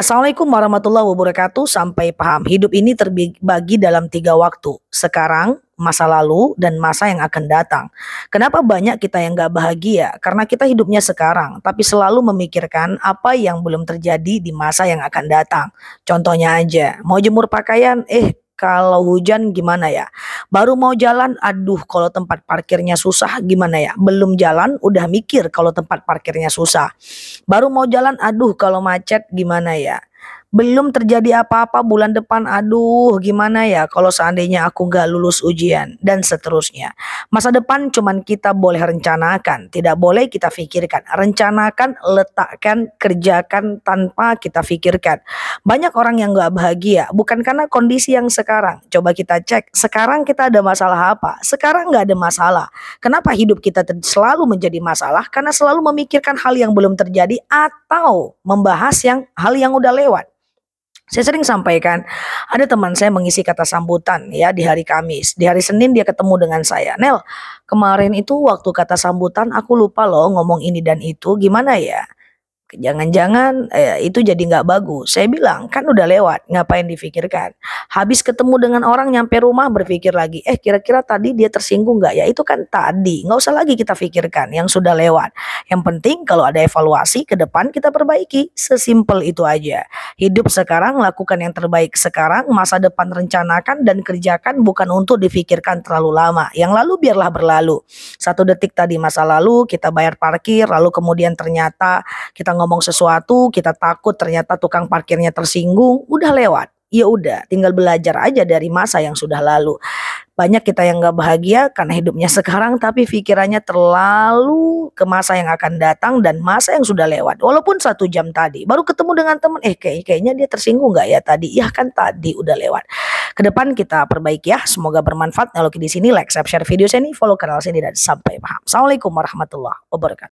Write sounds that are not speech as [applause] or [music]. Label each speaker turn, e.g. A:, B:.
A: Assalamualaikum warahmatullahi wabarakatuh. Sampai paham, hidup ini terbagi dalam tiga waktu. Sekarang, masa lalu, dan masa yang akan datang. Kenapa banyak kita yang gak bahagia? Karena kita hidupnya sekarang, tapi selalu memikirkan apa yang belum terjadi di masa yang akan datang. Contohnya aja, mau jemur pakaian, eh kalau hujan gimana ya? Baru mau jalan, aduh kalau tempat parkirnya susah gimana ya? Belum jalan udah mikir kalau tempat parkirnya susah. Baru mau jalan, aduh kalau macet gimana ya? belum terjadi apa-apa bulan depan aduh gimana ya kalau seandainya aku gak lulus ujian dan seterusnya masa depan cuman kita boleh rencanakan tidak boleh kita pikirkan rencanakan letakkan kerjakan tanpa kita pikirkan banyak orang yang gak bahagia bukan karena kondisi yang sekarang coba kita cek sekarang kita ada masalah apa sekarang gak ada masalah kenapa hidup kita selalu menjadi masalah karena selalu memikirkan hal yang belum terjadi atau membahas yang hal yang udah lewat saya sering sampaikan, ada teman saya mengisi kata sambutan ya di hari Kamis. Di hari Senin dia ketemu dengan saya. Nel, kemarin itu waktu kata sambutan aku lupa loh ngomong ini dan itu. Gimana ya? Jangan-jangan eh, itu jadi nggak bagus. Saya bilang kan udah lewat, ngapain difikirkan? Habis ketemu dengan orang nyampe rumah berpikir lagi, eh kira-kira tadi dia tersinggung nggak ya? Itu kan tadi, nggak usah lagi kita pikirkan yang sudah lewat. Yang penting kalau ada evaluasi ke depan kita perbaiki, sesimpel itu aja. Hidup sekarang lakukan yang terbaik sekarang, masa depan rencanakan dan kerjakan bukan untuk difikirkan terlalu lama. Yang lalu biarlah berlalu. Satu detik tadi masa lalu kita bayar parkir, lalu kemudian ternyata kita ngomong sesuatu, kita takut ternyata tukang parkirnya tersinggung, udah lewat. Ya udah, tinggal belajar aja dari masa yang sudah lalu. Banyak kita yang gak bahagia karena hidupnya [laughs] sekarang tapi pikirannya terlalu ke masa yang akan datang dan masa yang sudah lewat. Walaupun satu jam tadi, baru ketemu dengan temen, eh kayak, kayaknya dia tersinggung gak ya tadi? Ya kan tadi udah lewat ke depan kita perbaiki ya. Semoga bermanfaat. Nah, Kalau di sini like, share, video saya nih follow kanal ini dan sampai paham. Assalamualaikum warahmatullahi wabarakatuh.